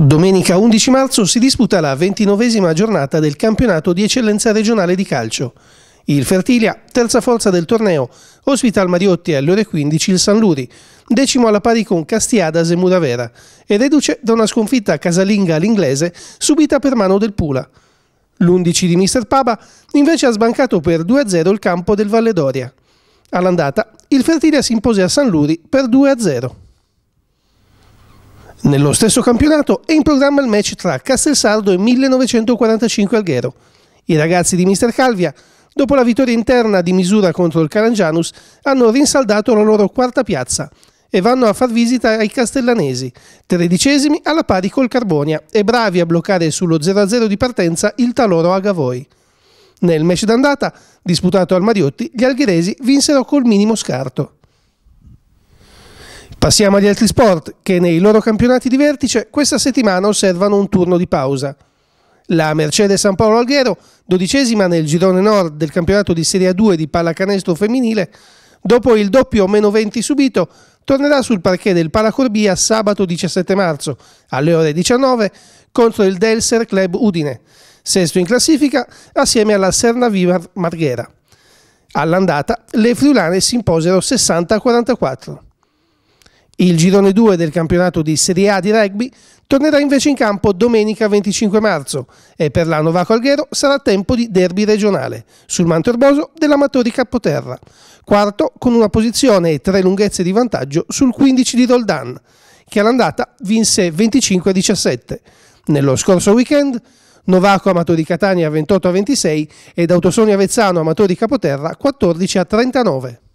Domenica 11 marzo si disputa la ventinovesima giornata del campionato di eccellenza regionale di calcio. Il Fertilia, terza forza del torneo, ospita al Mariotti alle ore 15 il San Luri, decimo alla pari con Castiadas e Muravera, e reduce da una sconfitta casalinga all'inglese subita per mano del Pula. L'11 di Mister Paba invece ha sbancato per 2-0 il campo del Valle d'Oria. All'andata, il Fertilia si impose a San Luri per 2-0. Nello stesso campionato è in programma il match tra Castelsardo e 1945 Alghero. I ragazzi di Mister Calvia, dopo la vittoria interna di misura contro il Carangianus, hanno rinsaldato la loro quarta piazza e vanno a far visita ai castellanesi, tredicesimi alla pari col Carbonia e bravi a bloccare sullo 0-0 di partenza il taloro Agavoi. Nel match d'andata, disputato al Mariotti, gli algheresi vinsero col minimo scarto. Passiamo agli altri sport che nei loro campionati di vertice questa settimana osservano un turno di pausa. La Mercedes San Paolo Alghero, dodicesima nel girone nord del campionato di Serie A2 di pallacanestro femminile, dopo il doppio meno 20 subito, tornerà sul parquet del Palacorbia sabato 17 marzo alle ore 19 contro il Delser Club Udine, sesto in classifica assieme alla Serna Sernaviva Marghera. All'andata le friulane si imposero 60-44. Il girone 2 del campionato di Serie A di rugby tornerà invece in campo domenica 25 marzo e per la Novaco Alghero sarà tempo di derby regionale sul manto erboso dell'Amatori Capoterra, quarto con una posizione e tre lunghezze di vantaggio sul 15 di Roldan, che all'andata vinse 25-17. Nello scorso weekend Novaco Amatori Catania 28-26 ed Autosoni Avezzano Amatori Capoterra 14-39.